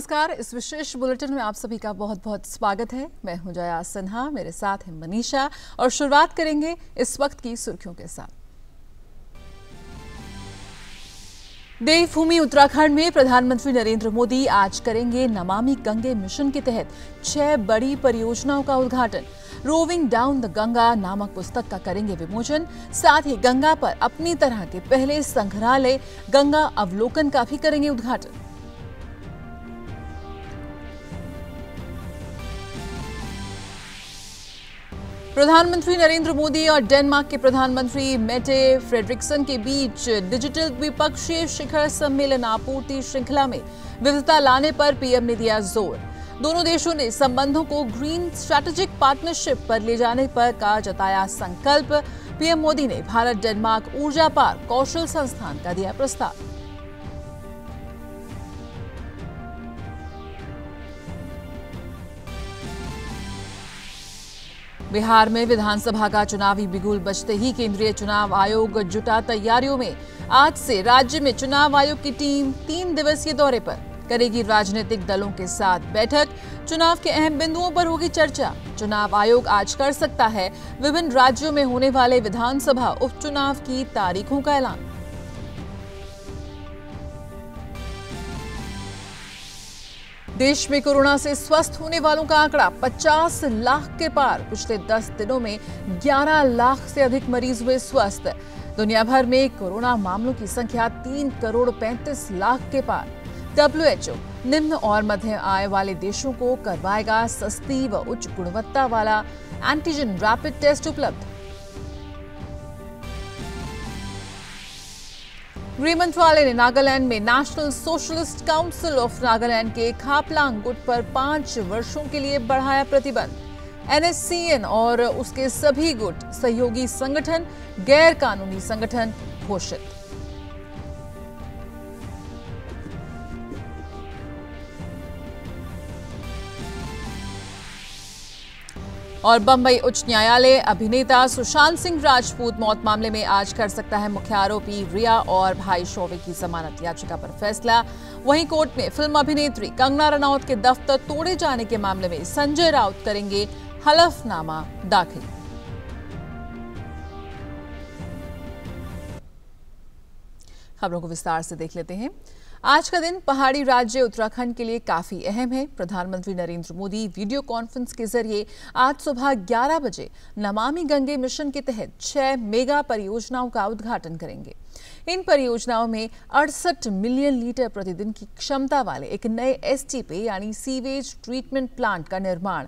नमस्कार इस विशेष बुलेटिन में आप सभी का बहुत बहुत स्वागत है मैं हूं जया सिन्हा मेरे साथ है मनीषा और शुरुआत करेंगे इस वक्त की सुर्खियों के साथ देवभूमि उत्तराखंड में प्रधानमंत्री नरेंद्र मोदी आज करेंगे नमामि गंगे मिशन के तहत छह बड़ी परियोजनाओं का उद्घाटन रोविंग डाउन द गंगा नामक पुस्तक का करेंगे विमोचन साथ ही गंगा पर अपनी तरह के पहले संग्रहालय गंगा अवलोकन का भी करेंगे उद्घाटन प्रधानमंत्री नरेंद्र मोदी और डेनमार्क के प्रधानमंत्री मेटे फ्रेडरिक्सन के बीच डिजिटल द्विपक्षीय शिखर सम्मेलन आपूर्ति श्रृंखला में विविधता लाने पर पीएम ने दिया जोर दोनों देशों ने संबंधों को ग्रीन स्ट्रैटेजिक पार्टनरशिप पर ले जाने पर का जताया संकल्प पीएम मोदी ने भारत डेनमार्क ऊर्जा पार्क कौशल संस्थान का दिया प्रस्ताव बिहार में विधानसभा का चुनावी बिगुल बजते ही केंद्रीय चुनाव आयोग जुटा तैयारियों में आज से राज्य में चुनाव आयोग की टीम तीन दिवसीय दौरे पर करेगी राजनीतिक दलों के साथ बैठक चुनाव के अहम बिंदुओं पर होगी चर्चा चुनाव आयोग आज कर सकता है विभिन्न राज्यों में होने वाले विधानसभा उपचुनाव की तारीखों का ऐलान देश में कोरोना से स्वस्थ होने वालों का आंकड़ा 50 लाख के पार पिछले 10 दिनों में 11 लाख से अधिक मरीज हुए स्वस्थ दुनिया भर में कोरोना मामलों की संख्या 3 करोड़ 35 लाख के पार डब्ल्यूएचओ निम्न और मध्य आय वाले देशों को करवाएगा सस्ती व उच्च गुणवत्ता वाला एंटीजन रैपिड टेस्ट उपलब्ध गृह मंत्रालय ने नागालैंड में national socialist council of Nagaland के खापलांग गुट पर पांच वर्षों के लिए बढ़ाया प्रतिबंध एनएससीएन और उसके सभी गुट सहयोगी संगठन गैर कानूनी संगठन घोषित और बम्बई उच्च न्यायालय अभिनेता सुशांत सिंह राजपूत मौत मामले में आज कर सकता है मुख्य आरोपी रिया और भाई शोवे की जमानत याचिका पर फैसला वहीं कोर्ट में फिल्म अभिनेत्री कंगना रनौत के दफ्तर तोड़े जाने के मामले में संजय राउत करेंगे हलफनामा दाखिल खबरों को विस्तार से देख लेते हैं आज का दिन पहाड़ी राज्य उत्तराखंड के लिए काफी अहम है प्रधानमंत्री नरेंद्र मोदी वीडियो कॉन्फ्रेंस के जरिए आज सुबह 11 बजे नमामि गंगे मिशन के तहत छह मेगा परियोजनाओं का उद्घाटन करेंगे इन परियोजनाओं में अड़सठ मिलियन लीटर प्रतिदिन की क्षमता वाले एक नए एसटीपी यानी सीवेज ट्रीटमेंट प्लांट का निर्माण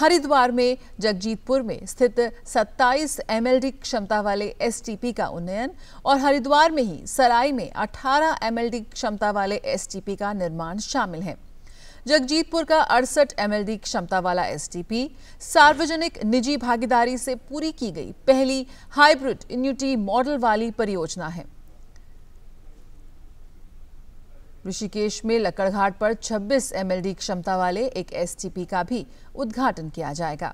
हरिद्वार में जगजीतपुर में स्थित 27 एमएलडी क्षमता वाले एसटीपी का उन्नयन और हरिद्वार में ही सराय में 18 एमएलडी क्षमता वाले एसटीपी का निर्माण शामिल है जगजीतपुर का अड़सठ एमएलडी क्षमता वाला एसटीपी सार्वजनिक निजी भागीदारी से पूरी की गई पहली हाइब्रिड इन्यूटी मॉडल वाली परियोजना है ऋषिकेश में लकड़घाट पर 26 एमएलडी क्षमता वाले एक एसटीपी का भी उद्घाटन किया जाएगा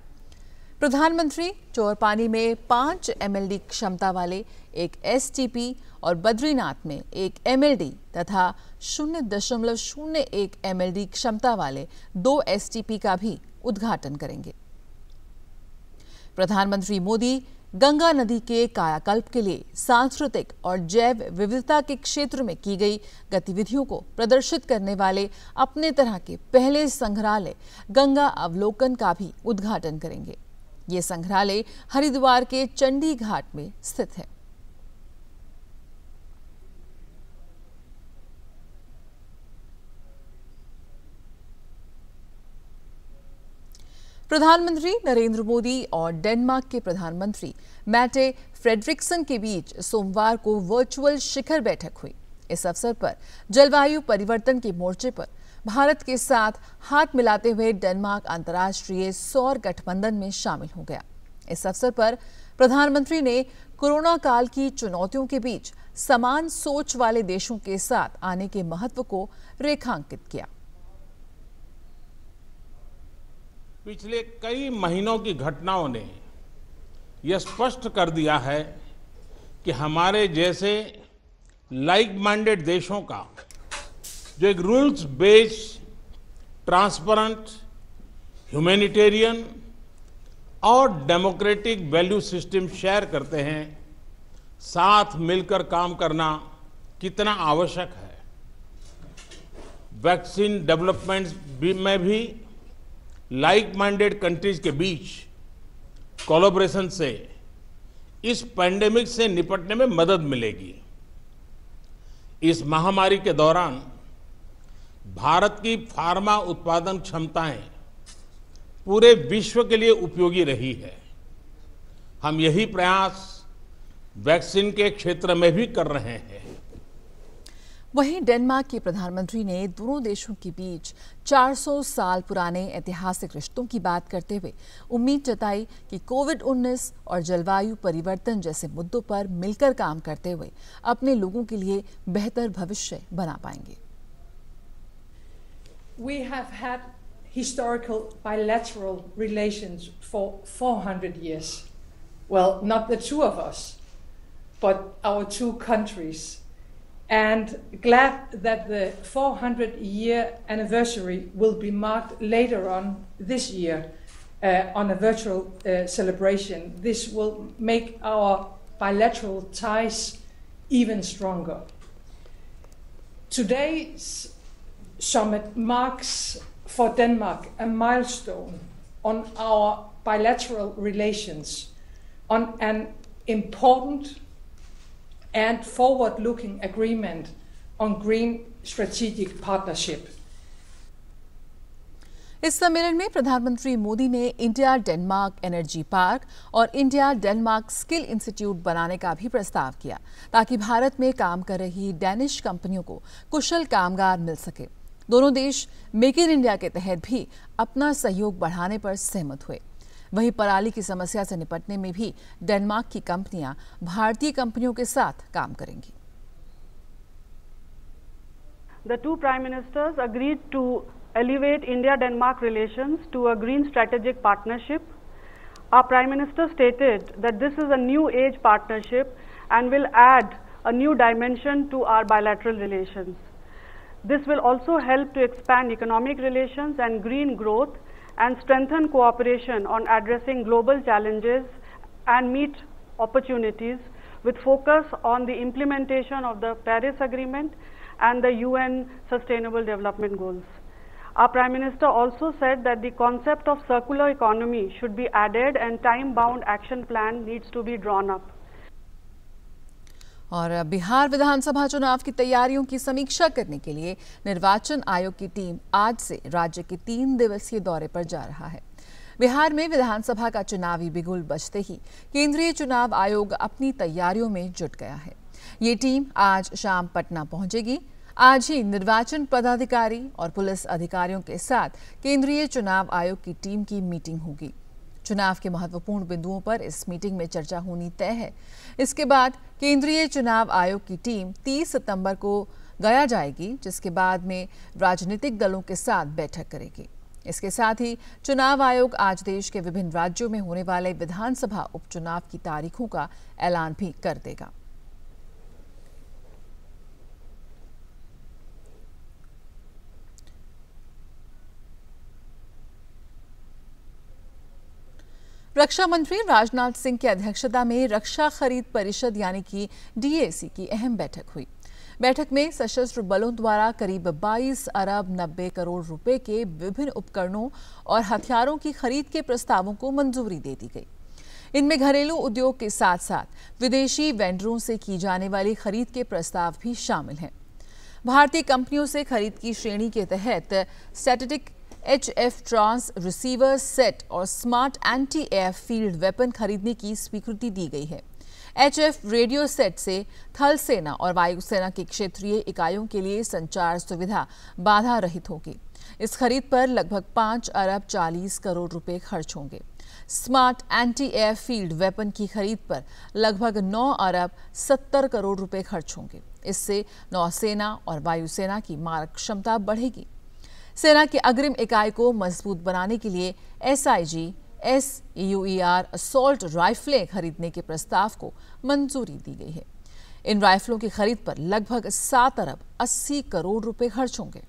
प्रधानमंत्री चोरपानी में पांच एमएलडी क्षमता वाले एक एसटीपी और बद्रीनाथ में एक एमएलडी तथा शून्य दशमलव शून्य एक एमएलडी क्षमता वाले दो एसटीपी का भी उद्घाटन करेंगे प्रधानमंत्री मोदी गंगा नदी के कायाकल्प के लिए सांस्कृतिक और जैव विविधता के क्षेत्र में की गई गतिविधियों को प्रदर्शित करने वाले अपने तरह के पहले संग्रहालय गंगा अवलोकन का भी उद्घाटन करेंगे ये संग्रहालय हरिद्वार के चंडी घाट में स्थित है प्रधानमंत्री नरेंद्र मोदी और डेनमार्क के प्रधानमंत्री मैटे फ्रेडरिक्सन के बीच सोमवार को वर्चुअल शिखर बैठक हुई इस अवसर पर जलवायु परिवर्तन के मोर्चे पर भारत के साथ हाथ मिलाते हुए डेनमार्क अंतर्राष्ट्रीय सौर गठबंधन में शामिल हो गया इस अवसर पर प्रधानमंत्री ने कोरोना काल की चुनौतियों के बीच समान सोच वाले देशों के साथ आने के महत्व को रेखांकित किया पिछले कई महीनों की घटनाओं ने यह स्पष्ट कर दिया है कि हमारे जैसे लाइक माइंडेड देशों का जो एक रूल्स बेस्ड ट्रांसपेरेंट ह्यूमैनिटेरियन और डेमोक्रेटिक वैल्यू सिस्टम शेयर करते हैं साथ मिलकर काम करना कितना आवश्यक है वैक्सीन डेवलपमेंट में भी लाइक माइंडेड कंट्रीज के बीच कोलोब्रेशन से इस पैंडेमिक से निपटने में मदद मिलेगी इस महामारी के दौरान भारत की फार्मा उत्पादन क्षमताएं पूरे विश्व के लिए उपयोगी रही है हम यही प्रयास वैक्सीन के क्षेत्र में भी कर रहे हैं वहीं डेनमार्क के प्रधानमंत्री ने दोनों देशों के बीच 400 साल पुराने ऐतिहासिक रिश्तों की बात करते हुए उम्मीद जताई कि कोविड 19 और जलवायु परिवर्तन जैसे मुद्दों पर मिलकर काम करते हुए अपने लोगों के लिए बेहतर भविष्य बना पाएंगे We have had historical bilateral relations for 400 years. Well, not the two of us, but our two countries. and glad that the 400 year anniversary will be marked later on this year uh, on a virtual uh, celebration. This will make our bilateral ties even stronger. Today's summit marks for Denmark a milestone on our bilateral relations on an important and forward-looking agreement on green strategic partnership. इस सम्मेलन में प्रधानमंत्री मोदी ने India Denmark energy park और India Denmark skill institute बनाने का भी प्रस्ताव किया ताकि भारत में काम कर रही डेनिश कंपनियों को कुशल कामगार मिल सके दोनों देश मेक इन इंडिया के तहत भी अपना सहयोग बढ़ाने पर सहमत हुए वहीं पराली की समस्या से निपटने में भी डेनमार्क की कंपनियां भारतीय कंपनियों के साथ काम करेंगी The two prime ministers agreed to elevate India-Denmark relations to a green strategic partnership. Our prime minister stated that this is a new age partnership and will add a new dimension to our bilateral relations. This will also help to expand economic relations and green growth and strengthen cooperation on addressing global challenges and meet opportunities with focus on the implementation of the Paris Agreement and the UN Sustainable Development Goals. Our Prime Minister also said that the concept of circular economy should be added and time-bound action plan needs to be drawn up. और बिहार विधानसभा चुनाव की तैयारियों की समीक्षा करने के लिए निर्वाचन आयोग की टीम आज से राज्य के तीन दिवसीय दौरे पर जा रहा है बिहार में विधानसभा का चुनावी बिगुल बजते ही केंद्रीय चुनाव आयोग अपनी तैयारियों में जुट गया है ये टीम आज शाम पटना पहुंचेगी आज ही निर्वाचन पदाधिकारी और पुलिस अधिकारियों के साथ केंद्रीय चुनाव आयोग की टीम की मीटिंग होगी चुनाव के महत्वपूर्ण बिंदुओं पर इस मीटिंग में चर्चा होनी तय है इसके बाद केंद्रीय चुनाव आयोग की टीम 30 सितंबर को गया जाएगी जिसके बाद में राजनीतिक दलों के साथ बैठक करेगी इसके साथ ही चुनाव आयोग आज देश के विभिन्न राज्यों में होने वाले विधानसभा उपचुनाव की तारीखों का ऐलान भी कर देगा रक्षा मंत्री राजनाथ सिंह की अध्यक्षता में रक्षा खरीद परिषद यानी कि डीएसी की अहम बैठक हुई बैठक में सशस्त्र बलों द्वारा करीब 22 अरब 90 करोड़ रुपए के विभिन्न उपकरणों और हथियारों की खरीद के प्रस्तावों को मंजूरी दे दी गई इनमें घरेलू उद्योग के साथ साथ विदेशी वेंडरों से की जाने वाली खरीद के प्रस्ताव भी शामिल हैं भारतीय कंपनियों से खरीद की श्रेणी के तहत static H F trans receiver set और smart anti air field weapon खरीदने की स्वीकृति दी गई है एच एफ रेडियो सेट से थल सेना और वायुसेना के क्षेत्रीय इकाइयों के लिए संचार सुविधा बाधा रहित होगी इस खरीद पर लगभग पाँच अरब चालीस करोड़ रुपए खर्च होंगे smart anti air field weapon की खरीद पर लगभग नौ अरब सत्तर करोड़ रुपए खर्च होंगे इससे नौसेना और वायुसेना की मारक क्षमता बढ़ेगी सेना की अग्रिम इकाई को मजबूत बनाने के लिए एसआईजी एस यूईआर असोल्ट राइफलें खरीदने के प्रस्ताव को मंजूरी दी गई है इन राइफलों की खरीद पर लगभग सात अरब अस्सी करोड़ रुपए खर्च होंगे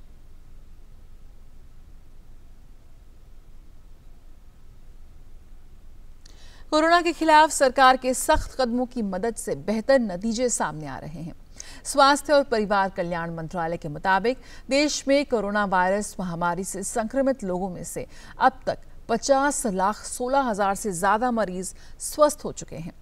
कोरोना के खिलाफ सरकार के सख्त कदमों की मदद से बेहतर नतीजे सामने आ रहे हैं स्वास्थ्य और परिवार कल्याण मंत्रालय के मुताबिक देश में कोरोना वायरस महामारी से संक्रमित लोगों में से अब तक 50 लाख सोलह हजार से ज्यादा मरीज स्वस्थ हो चुके हैं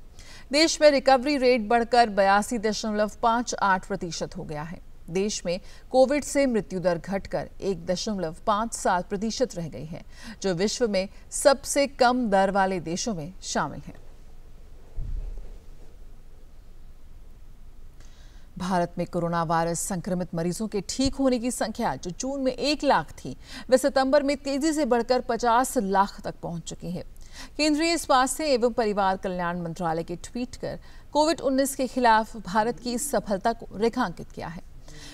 देश में रिकवरी रेट बढ़कर बयासी दशमलव पाँच आठ प्रतिशत हो गया है देश में कोविड से मृत्यु दर घटकर एक दशमलव पाँच सात प्रतिशत रह गई है जो विश्व में सबसे कम दर वाले देशों में शामिल है भारत में कोरोना वायरस संक्रमित मरीजों के ठीक होने की संख्या जो जून में एक लाख थी वह सितंबर में तेजी से बढ़कर 50 लाख तक पहुंच चुकी है केंद्रीय स्वास्थ्य एवं परिवार कल्याण मंत्रालय के ट्वीट कर कोविड 19 के खिलाफ भारत की इस सफलता को रेखांकित किया है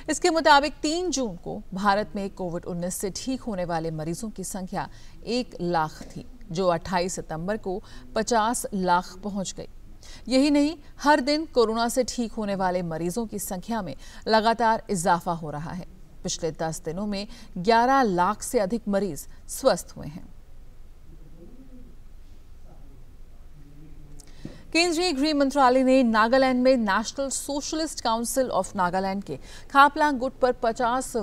इसके मुताबिक तीन जून को भारत में कोविड 19 से ठीक होने वाले मरीजों की संख्या एक लाख थी जो 28 सितंबर को 50 लाख पहुंच गई यही नहीं हर दिन कोरोना से ठीक होने वाले मरीजों की संख्या में लगातार इजाफा हो रहा है पिछले दस दिनों में 11 लाख से अधिक मरीज स्वस्थ हुए हैं केंद्रीय गृह मंत्रालय ने नागालैंड में national socialist council of Nagaland के खापलांग गुट पर 50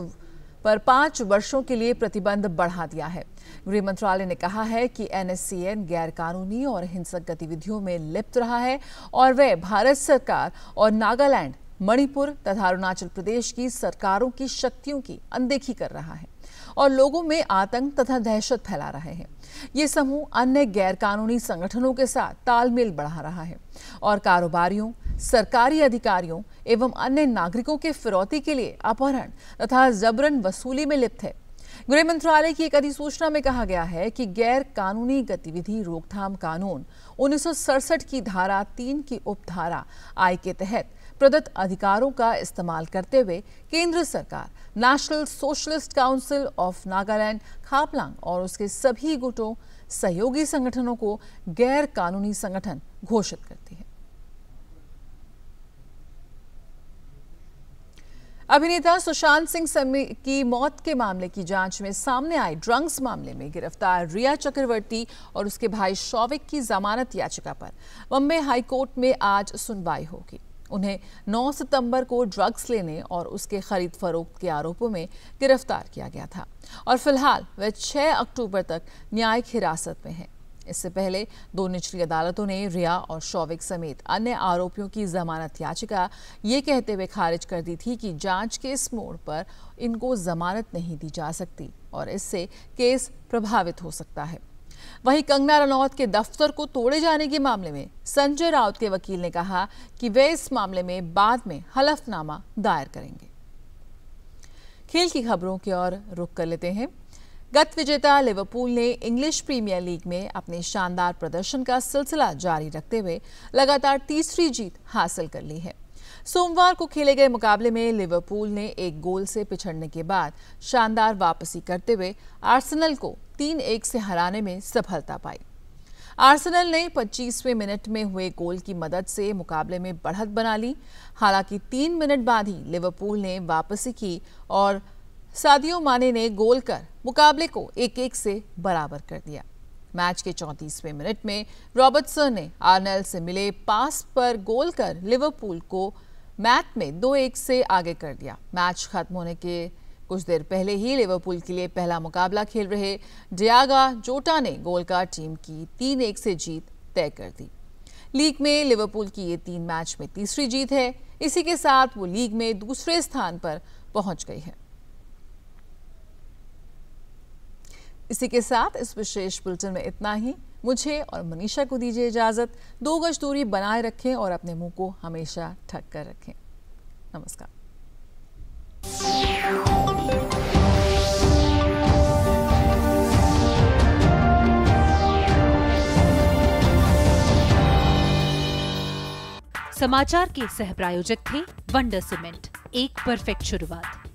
पर पांच वर्षों के लिए प्रतिबंध बढ़ा दिया है गृह मंत्रालय ने कहा है कि एनएससीएन गैरकानूनी और हिंसक गतिविधियों में लिप्त रहा है और वह भारत सरकार और नागालैंड मणिपुर तथा अरुणाचल प्रदेश की सरकारों की शक्तियों की अनदेखी कर रहा है और लोगों में आतंक तथा दहशत फैला रहे हैं ये समूह अन्य गैरकानूनी संगठनों के साथ तालमेल बढ़ा रहा है और कारोबारियों सरकारी अधिकारियों एवं अन्य नागरिकों के फिरौती के लिए अपहरण तथा जबरन वसूली में लिप्त है गृह मंत्रालय की एक अधिसूचना में कहा गया है कि गैर कानूनी गतिविधि रोकथाम कानून उन्नीस की धारा तीन की उपधारा आय के तहत प्रदत्त अधिकारों का इस्तेमाल करते हुए केंद्र सरकार national socialist council of Nagaland Khaplang और उसके सभी गुटों सहयोगी संगठनों को गैर कानूनी संगठन घोषित करती है अभिनेता सुशांत सिंह की मौत के मामले की जांच में सामने आए ड्रग्स मामले में गिरफ्तार रिया चक्रवर्ती और उसके भाई शौविक की जमानत याचिका पर बम्बे हाईकोर्ट में आज सुनवाई होगी उन्हें 9 सितंबर को ड्रग्स लेने और उसके खरीद फरोख्त के आरोपों में गिरफ्तार किया गया था और फिलहाल वह 6 अक्टूबर तक न्यायिक हिरासत में हैं इससे पहले दो निचली अदालतों ने रिया और शौविक समेत अन्य आरोपियों की जमानत याचिका ये कहते हुए खारिज कर दी थी कि जांच के इस मोड़ पर इनको जमानत नहीं दी जा सकती और इससे केस प्रभावित हो सकता है वहीं कंगना रनौत के दफ्तर को तोड़े जाने के मामले में संजय राउत के वकील ने कहा कि वे इस मामले में बाद में हलफनामा दायर करेंगे खेल की खबरों की ओर रुख कर लेते हैं गत विजेता लिवरपूल ने इंग्लिश प्रीमियर लीग में अपने शानदार प्रदर्शन का सिलसिला जारी रखते हुए लगातार तीसरी जीत हासिल कर ली है सोमवार को खेले गए मुकाबले में लिवरपूल ने एक गोल से पिछड़ने के बाद शानदार वापसी करते हुए आर्सेनल को तीन एक से हराने में सफलता पाई आर्सेनल ने 25वें मिनट में हुए गोल की मदद से मुकाबले में बढ़त बना ली हालांकि तीन मिनट बाद ही लिवरपूल ने वापसी की और सादियो माने ने गोल कर मुकाबले को एक एक से बराबर कर दिया मैच के चौंतीसवें मिनट में रॉबर्टसन ने आर्नल से मिले पास पर गोल कर लिवरपूल को मैच में दो एक से आगे कर दिया मैच खत्म होने के कुछ देर पहले ही लिवरपूल के लिए पहला मुकाबला खेल रहे डियागा जोटा ने गोलकार टीम की तीन एक से जीत तय कर दी लीग में लिवरपूल की ये तीन मैच में तीसरी जीत है इसी के साथ वो लीग में दूसरे स्थान पर पहुंच गई है इसी के साथ इस विशेष बुलेटिन में इतना ही मुझे और मनीषा को दीजिए इजाज़त दो गज दूरी बनाए रखें और अपने मुंह को हमेशा ठक कर रखें नमस्कार समाचार के सह प्रायोजक थे वंडर सीमेंट एक परफेक्ट शुरुआत